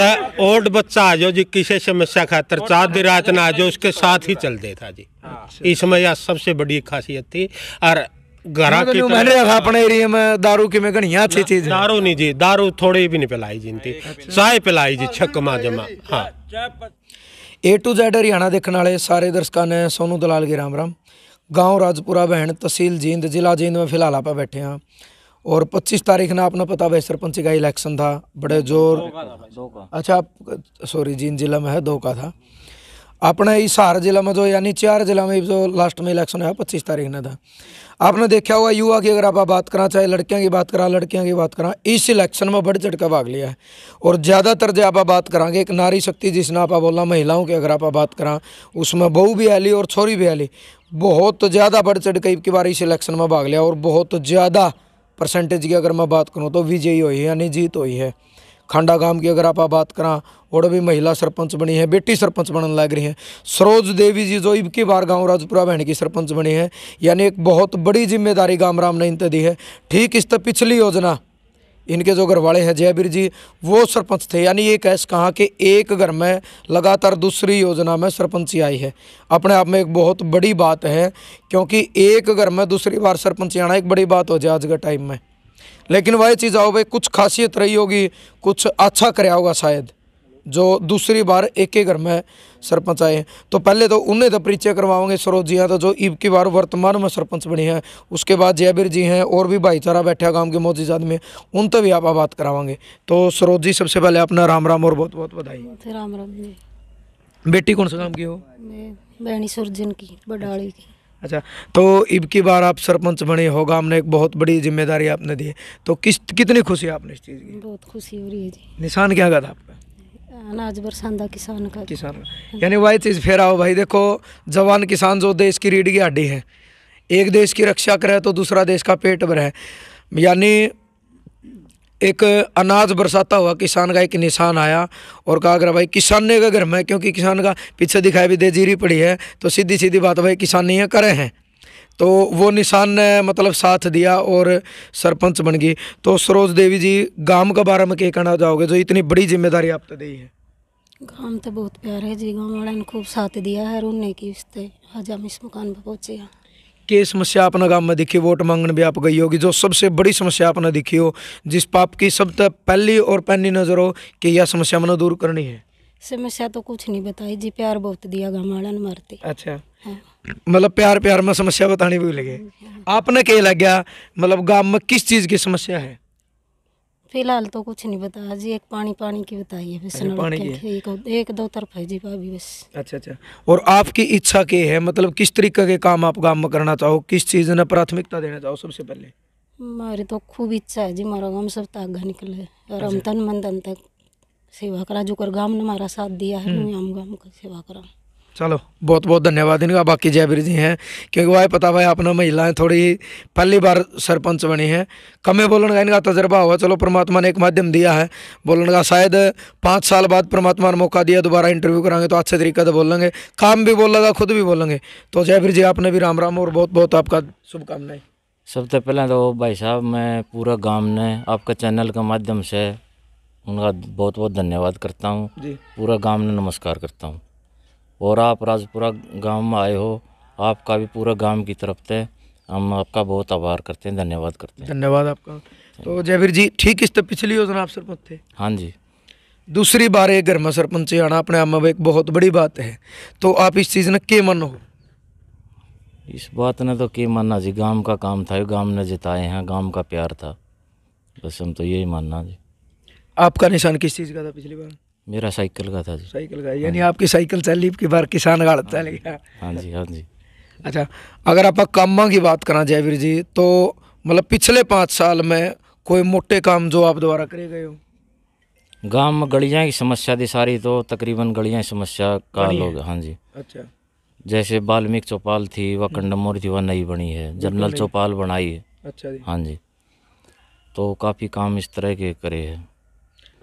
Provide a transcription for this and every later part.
बच्चा ओल्ड बच्चा आ जाओ जी किसी समस्या खातर चाँद दी रात ना आ जाओ उसके साथ ही चलते था जी इसमें यह सबसे बड़ी खासियत थी और घरा की अपने एरिया में दारू की में घनी अच्छी चीज दारू नहीं जी दारू थोड़ी भी नहीं पिलाई जिनती चाय पिलाई जी छक्कमा जमा हाँ ਏ ਟੂ ਜ਼ੈਡ ਹਰਿਆਣਾ ਦੇਖਣ ਵਾਲੇ ਸਾਰੇ ਦਰਸ਼ਕਾਂ ਨੇ ਸੋਨੂ ਦਲਾਲ ਗੇ ਰਾਮ ਰਾਮ گاؤں ਰਾਜਪੁਰਾ ਬਹਿਣ ਤਹਿਸੀਲ ਜਿੰਦ ਜ਼ਿਲ੍ਹਾ ਜਿੰਦ ਮੈਂ ਫਿਲਹਾਲ ਆਪਾਂ ਬੈਠੇ ਹਾਂ और 25 तारीख ना आपने पता भाई सरपंच का इलेक्शन था बड़े जोर अच्छा सॉरी जिन जिला में है दो का था अपने इस हर जिला में जो यानी चार जिला में जो लास्ट में इलेक्शन है पच्चीस तारीख ने था आपने देखा हुआ युवा की अगर आप बात करा चाहे लड़कियां की बात करा लड़कियां की बात करा इस इलेक्शन में बढ़ चढ़ का भाग लिया है और ज़्यादातर जो आप बात करांगे एक नारी शक्ति जिसने आप बोला महिलाओं की अगर आप बात करा उसमें बहू भी आली और छोरी भी आली बहुत ज़्यादा बढ़ चढ़ कई बार इस इलेक्शन में भाग लिया और बहुत ज़्यादा परसेंटेज की अगर मैं बात करूँ तो विजयी हुई है यानी जीत हुई है खांडा गांव की अगर आप बात करा और भी महिला सरपंच बनी है बेटी सरपंच बनने लग रही हैं सरोज देवी जी जो इबकी बार गांव राजपुरा बहन की सरपंच बनी है यानी एक बहुत बड़ी जिम्मेदारी गांव राम ने इनते दी है ठीक इस तरह पिछली योजना इनके जो घर वाले हैं जयवीर जी वो सरपंच थे यानी ये कैश कहाँ कि एक घर में लगातार दूसरी योजना में सरपंची आई है अपने आप में एक बहुत बड़ी बात है क्योंकि एक घर में दूसरी बार सरपंची आना एक बड़ी बात हो जाए आज के टाइम में लेकिन वह चीज़ आओ भाई कुछ खासियत रही होगी कुछ अच्छा कराया होगा शायद जो दूसरी बार एक ही घर में सरपंच आए हैं तो पहले तो उन्हें तो परिचय करवाओगे सरोज जी हैं तो जो ईब की बार वर्तमान में सरपंच बने हैं उसके बाद जयबीर जी हैं और भी भाईचारा बैठा गांव के मोदी जाद में उन तक भी आप बात करावाएंगे तो सरोज जी सबसे पहले अपना राम राम और बहुत बहुत बधाई राम राम जी बेटी कौन सा काम की हो बहनी सुरजन की बडाली की अच्छा तो ईब की बार आप सरपंच बने हो गांव ने एक बहुत बड़ी जिम्मेदारी आपने दी तो किस कितनी खुशी आपने इस चीज़ की बहुत खुशी हो रही है जी निशान क्या था आपका अनाज बरसांदा किसान का किसान यानी वही चीज़ फिर आओ भाई देखो जवान किसान जो देश की रीढ़ की हड्डी है एक देश की रक्षा करे तो दूसरा देश का पेट भर है यानी एक अनाज बरसाता हुआ किसान का एक निशान आया और कहा अगर भाई किसान ने का घर में क्योंकि किसान का पीछे दिखाई भी दे जीरी पड़ी है तो सीधी सीधी बात भाई किसान नहीं है करे हैं तो वो निशान ने मतलब साथ दिया और सरपंच बन गई तो सरोज देवी जी गांव के बारे में क्या कहना चाहोगे जो इतनी बड़ी जिम्मेदारी आपने तो दी है काम तो बहुत प्यार है जी गाँव वाला ने खूब साथ दिया है रोने की इसते आज हम इस मुकान पर पहुँचे हैं के समस्या अपना गांव में दिखी वोट मांगने भी आप गई होगी जो सबसे बड़ी समस्या अपना दिखी हो जिस पाप की सबसे तो पहली और पहनी नज़र हो कि यह समस्या मैंने दूर करनी है समस्या तो कुछ नहीं बताई जी प्यार बहुत दिया वाले ने मारती अच्छा हाँ। मतलब प्यार प्यार में समस्या बतानी भी लगे हाँ। आपने कह लग गया मतलब गांव में किस चीज़ की समस्या है फिलहाल तो कुछ नहीं बताया जी एक पानी पानी की बताई अच्छा, है बस एक, एक दो तरफ है जी भाभी बस अच्छा अच्छा और आपकी इच्छा के है मतलब किस तरीके के काम आप गांव में करना चाहो किस चीज़ ने प्राथमिकता देना चाहो सबसे पहले मारे तो खूब इच्छा है जी मारा गाँव सब तागा निकले और हम अच्छा। तन मन तन तक सेवा करा जो कर गांव ने हमारा साथ दिया है हम्म। हम का सेवा करा चलो बहुत बहुत धन्यवाद इनका बाकी जयवीर जी हैं क्योंकि भाई पता भाई आपने महिलाएं थोड़ी पहली बार सरपंच बनी हैं कमे बोलने का इनका तजर्बा हुआ चलो परमात्मा ने एक माध्यम दिया है बोलने का शायद पाँच साल बाद परमात्मा ने मौका दिया दोबारा इंटरव्यू कराएंगे तो अच्छे तरीके से बोलेंगे काम भी बोलेगा खुद भी बोलेंगे तो जयवीर जी आपने भी राम राम और बहुत बहुत आपका शुभकामनाएं सबसे पहले तो भाई साहब मैं पूरा गाँव ने आपके चैनल के माध्यम से उनका बहुत बहुत धन्यवाद करता हूँ पूरा गाँव ने नमस्कार करता हूँ और आप राजपुरा गांव में आए हो आपका भी पूरा गांव की तरफ से हम आपका बहुत आभार करते हैं धन्यवाद करते हैं धन्यवाद आपका तो जयवीर जी ठीक इस तो पिछली योजना आप सरपंच थे हाँ जी दूसरी बार एक गर्मा सरपंच आना अपने आप में एक बहुत बड़ी बात है तो आप इस चीज़ ने के मन हो इस बात ने तो के मानना जी गांव का काम था गांव ने जिताए हैं गांव का प्यार था बस हम तो यही मानना जी आपका निशान किस चीज़ का था पिछली बार मेरा साइकिल का था जी साइकिल का हाँ यानी आपकी साइकिल चली की बार किसान गाड़ चल गया हाँ, हाँ जी हाँ जी अच्छा अगर आप कामों की बात करा जयवीर जी तो मतलब पिछले पाँच साल में कोई मोटे काम जो आप द्वारा करे गए हो गांव में गलियाँ की समस्या थी सारी तो तकरीबन की समस्या का लोग हाँ जी अच्छा जैसे बाल्मीक चौपाल थी वह हम्म। कंडमोर थी वह नई बनी है जनरल चौपाल बनाई है अच्छा जी हाँ जी तो काफ़ी काम इस तरह के करे हैं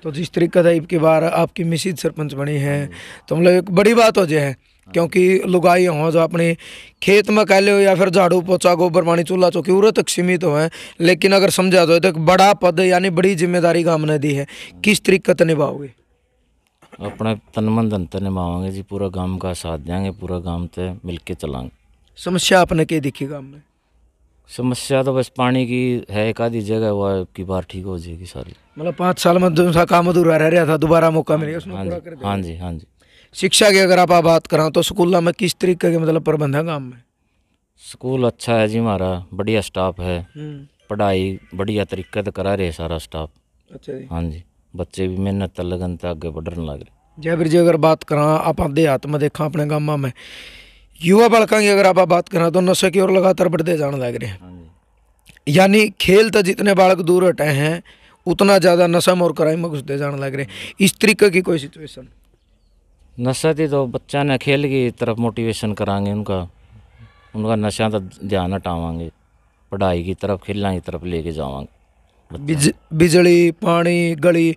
तो जिस तरीके से इबकी बार आपकी मिसिज सरपंच बनी है तो मतलब एक बड़ी बात हो जाए क्योंकि लुगाई हों जो अपने खेत में कह लो या फिर झाड़ू पोचा गोबर पानी चूल्हा चौकी उरे तक सीमित हो है लेकिन अगर समझा जाए तो एक बड़ा पद यानी बड़ी जिम्मेदारी का हमने दी है किस तरीके से निभाओगे अपने तन मन धन तन तो निभावेंगे जी पूरा गांव का साथ देंगे पूरा गांव से मिलके चलाएंगे समस्या आपने क्या दिखी गांव में समस्या तो बस पानी की है एक आधी जगह हुआ की बार ठीक हो जाएगी सारी मतलब पाँच साल में काम अधूरा रह रहा था दोबारा मौका मिलेगा उसमें हाँ जी हाँ जी हाँ जी शिक्षा की अगर आप बात कराओ तो स्कूल में किस तरीके के मतलब प्रबंध है गाँव में स्कूल अच्छा है जी हमारा बढ़िया स्टाफ है हम्म। पढ़ाई बढ़िया तरीके से करा रहे सारा स्टाफ अच्छा जी हाँ जी बच्चे भी मेहनत लगन तक आगे बढ़ने लग रहे जयवीर जी अगर बात करा आप देहात में देखा अपने गाँव में युवा बालकों की अगर आप बात करें तो नशे की ओर लगातार बढ़ते जाने लग रहे हैं हाँ यानी खेल तो जितने बालक दूर हटे हैं उतना ज़्यादा नशा और क्राइम में घुसते जाने लग रहे हैं इस तरीके की कोई सिचुएशन नशा थी तो बच्चा ने खेल की तरफ मोटिवेशन करांगे उनका उनका नशा तो ध्यान हटावाएंगे पढ़ाई की तरफ खेलना की तरफ लेके जावाएंगे बिजली पानी गली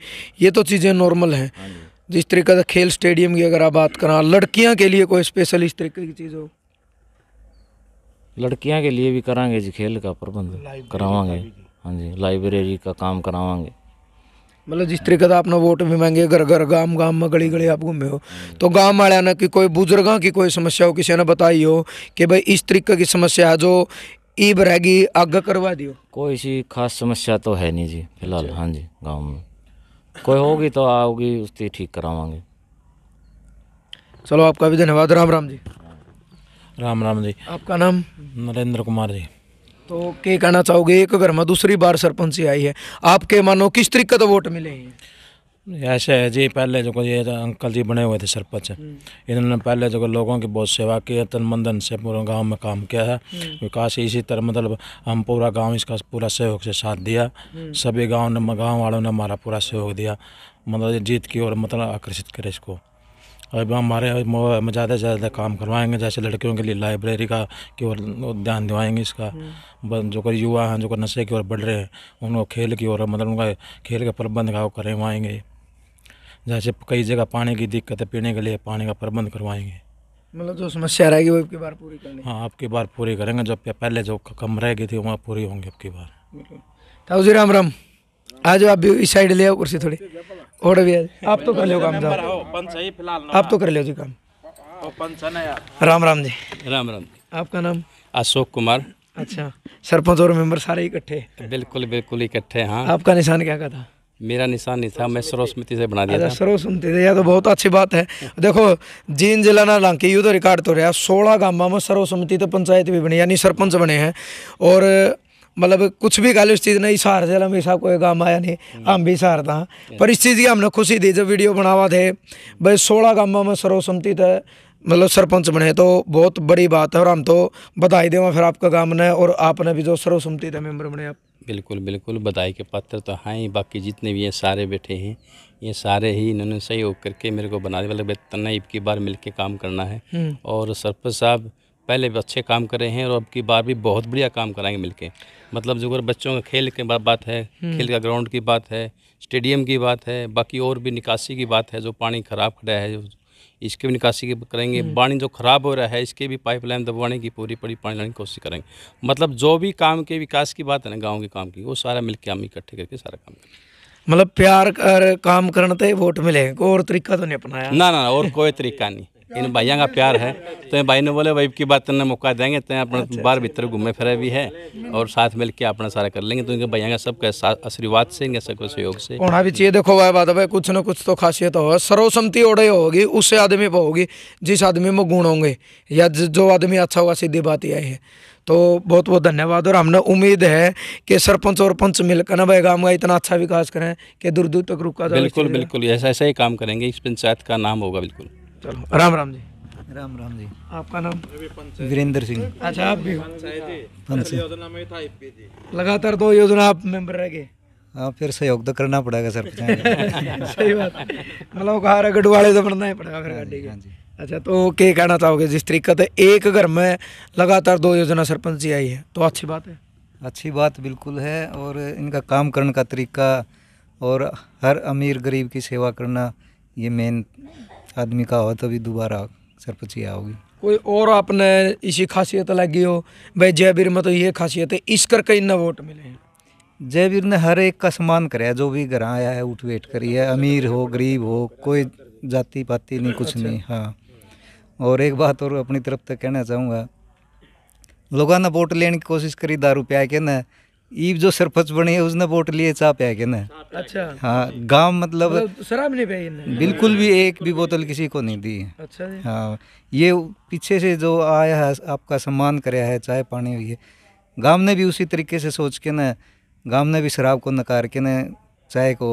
ये तो चीज़ें नॉर्मल हैं हाँ जिस तरीके से खेल स्टेडियम की अगर आप बात करें हाँ, लड़कियां के लिए कोई स्पेशल इस तरीके की चीज़ हो लड़कियाँ के लिए भी करांगे जी खेल का प्रबंध करावांगे हाँ जी लाइब्रेरी का काम करावांगे मतलब जिस तरीके से आपने वोट भी मांगे घर घर गांव गांव में गली गली आप घूमे हो तो गांव वाले ने कि कोई बुजुर्गों की कोई समस्या हो किसी ने बताई हो कि भाई इस तरीके की समस्या है जो ईब रहेगी आगे करवा दियो कोई सी खास समस्या तो है नहीं जी फिलहाल अच्छा। हाँ जी गाँव में कोई होगी तो आओगी उसकी ठीक करावांगे चलो आपका भी धन्यवाद राम राम जी राम राम जी आपका नाम नरेंद्र कुमार जी तो क्या कहना चाहोगे एक घर में दूसरी बार सरपंच आई है आपके मानो किस तरीके तो वोट मिले हैं ऐसे है जी पहले जो ये तो अंकल जी बने हुए थे सरपंच हम्म। इन्होंने पहले जो लोगों की बहुत सेवा की है तन मंदन से पूरा गांव में काम किया है हम्म। विकास इसी तरह मतलब हम पूरा गांव इसका पूरा सहयोग से साथ दिया हम्म। सभी गांव ने गांव वालों ने हमारा पूरा सहयोग दिया मतलब जीत की और मतलब आकर्षित करे इसको अब हमारे ज़्यादा से ज़्यादा काम करवाएंगे जैसे लड़कियों के लिए लाइब्रेरी का की ओर ध्यान दिवाएंगे इसका जो युवा हैं जो नशे की ओर बढ़ रहे हैं उनको खेल की ओर मतलब उनका खेल का प्रबंध का करवाएंगे जहाँ से कई जगह पानी की दिक्कत है पीने के लिए पानी का प्रबंध करवाएंगे मतलब जो समस्या रहेगी वो आपकी बार पूरी करेंगे हाँ आपकी बार पूरी करेंगे जब पहले जो कम रह गई थी वहाँ पूरी होंगी आपकी बार ताऊ राम राम आ जाओ आप भी इस साइड ले आओ कुर्सी थोड़ी और भी आप तो कर लो काम जाओ आप तो कर लो जी काम राम राम जी राम राम आपका नाम अशोक कुमार अच्छा सरपंच और मेंबर सारे इकट्ठे बिल्कुल बिल्कुल इकट्ठे हाँ आपका निशान क्या का था मेरा निशान नहीं था मैं सर्वसम्मति से बना दिया अच्छा, था से यह तो बहुत अच्छी बात है देखो जीन जिला ना लाके यू तो रिकॉर्ड तो रहा सोलह गांव में सर्वसम्मति तो पंचायत भी बनी यानी सरपंच बने हैं और मतलब कुछ भी कह उस चीज़ ने इशार जिला में साहब कोई गाँव आया नहीं हम भी सहारता पर इस चीज़ की हमने खुशी दी जब वीडियो बनावा थे भाई सोलह गांव में सर्वसम्मति था तो, मतलब सरपंच बने तो बहुत बड़ी बात है और हम तो बधाई देवा फिर आपका काम ने और आपने भी जो सर्वसम्मति थे मेम्बर बने आप बिल्कुल बिल्कुल बधाई के पात्र तो हाँ ही बाकी जितने भी ये सारे बैठे हैं ये सारे ही इन्होंने सहयोग करके मेरे को बना दिया तना इब की बार मिल के काम करना है हम्म। और सरपंच साहब पहले भी अच्छे काम करे हैं और अब की बार भी बहुत बढ़िया काम कराएंगे मिलके मतलब जो अगर बच्चों का खेल के बात है हम्म। खेल का ग्राउंड की बात है स्टेडियम की बात है बाकी और भी निकासी की बात है जो पानी खराब खड़ा है इसके भी निकासी की करेंगे पानी हम्म। जो खराब हो रहा है इसके भी पाइपलाइन दबवाने की पूरी पूरी पानी लाने की कोशिश करेंगे मतलब जो भी काम के विकास की बात है ना गाँव के काम की वो सारा मिल के हम इकट्ठे करके सारा काम करेंगे मतलब प्यार कर काम करने वोट मिले और तरीका तो नहीं अपनाया ना ना और कोई तरीका नहीं इन भाइयों का प्यार है तो भाई ने बोले भाई की बात तेना मौका देंगे तो अपने बार अच्छा, बाहर अच्छा। भीतर घूमे फिरे भी है और साथ मिल के अपना सारा कर लेंगे तो इनके भाइयों का सबका आशीर्वाद से इनके सबके सहयोग से होना भी चाहिए देखो भाई बात भाई कुछ ना कुछ तो खासियत हो सर्वसम्मति ओढ़े होगी उस आदमी पर होगी जिस आदमी में गुण होंगे या जो आदमी अच्छा होगा सीधी बात यह है तो बहुत बहुत धन्यवाद और हमने उम्मीद है कि सरपंच और पंच मिलकर ना भाई गाँव का इतना अच्छा विकास करें कि दूर दूर तक रुका जाए बिल्कुल बिल्कुल ऐसा ऐसा ही काम करेंगे इस पंचायत का नाम होगा बिल्कुल चलो राम राम जी राम राम जी आपका नाम वीरेंद्र सिंह अच्छा आप भी लगातार दो योजना आप मेंबर रह गए हाँ फिर सहयोग तो करना पड़ेगा सर सही बात मतलब कहा गढ़वाड़े तो बनना ही पड़ेगा फिर हाँ गाड़ी के हाँ अच्छा तो क्या कहना चाहोगे जिस तरीके से एक घर में लगातार दो योजना सरपंच जी आई है तो अच्छी बात है अच्छी बात बिल्कुल है और इनका काम करने का तरीका और हर अमीर गरीब की सेवा करना ये मेन आदमी का हो तो भी दोबारा सरपंची आओगी कोई और आपने इसी खासियत लगी हो भाई जयवीर में तो ये खासियत है इस करके इन्हें वोट मिले जयवीर ने हर एक का सम्मान कराया जो भी घर आया है उठ वेट करी है अमीर हो गरीब हो कोई जाति पाति नहीं कुछ अच्छा। नहीं हाँ और एक बात और अपनी तरफ तक कहना चाहूँगा लोगों ने वोट लेने की कोशिश करी दारू प्या के ना ईब जो सरपंच बने है उसने वोट लिए चाह पे ना अच्छा हाँ गांव मतलब, मतलब शराब नहीं पाई बिल्कुल भी एक भी बोतल किसी को नहीं दी अच्छा हाँ ये पीछे से जो आया है आपका सम्मान कराया है चाय पानी हुई है गांव ने भी उसी तरीके से सोच के ना गांव ने भी शराब को नकार के ना चाय को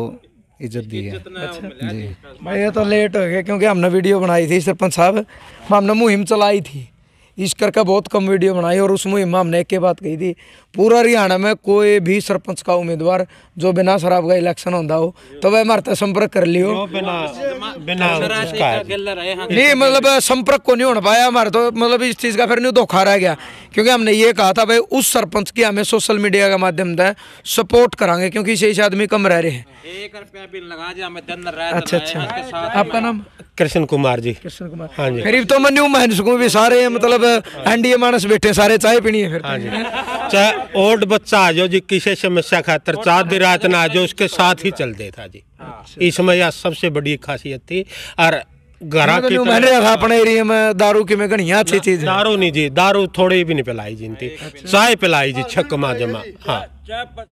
इज्जत दी है अच्छा जी भाई तो लेट हो गया क्योंकि हमने वीडियो बनाई थी सरपंच साहब हमने मुहिम चलाई थी इस करके बहुत कम वीडियो बनाई और उस मुहिम में हमने एक ही बात कही थी पूरा हरियाणा में कोई भी सरपंच का उम्मीदवार जो बिना शराब का इलेक्शन होता हो तो वह हमारे संपर्क कर लियो अच्छा, हाँ। नहीं मतलब संपर्क को नहीं होना पाया हमारे तो मतलब इस चीज़ का फिर नहीं धोखा रह गया क्योंकि हमने ये कहा था भाई उस सरपंच की हमें सोशल मीडिया के माध्यम से सपोर्ट कराएंगे क्योंकि शेष आदमी कम रह रहे हैं अच्छा, अच्छा। आपका नाम कृष्ण कुमार जी कृष्ण कुमार हाँ जी करीब तो मनु मैं सुकून भी सारे मतलब एनडीए हाँ। मानस बैठे सारे चाय पीनी है फिर हाँ जी चाहे ओल्ड बच्चा आ जाओ जी किसी समस्या खातर चार दिन रात ना आ जाओ उसके साथ ही चल दे था जी हाँ। इसमें यह सबसे बड़ी खासियत थी और दारू की में अच्छी चीज दारू नहीं जी दारू थोड़ी भी नहीं पिलाई जी अच्छा। चाय पिलाई जी छक्कमा जमा हाँ